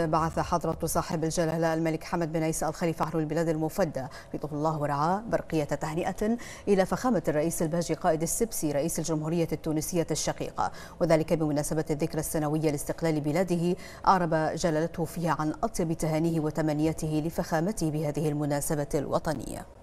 بعث حضرة صاحب الجلالة الملك حمد بن عيسى الخليفة أهل البلاد المفدى لطف الله ورعاه برقية تهنئة إلى فخامة الرئيس الباجي قائد السبسي رئيس الجمهورية التونسية الشقيقة وذلك بمناسبة الذكرى السنوية لاستقلال بلاده أعرب جلالته فيها عن أطيب تهانيه وتمنياته لفخامته بهذه المناسبة الوطنية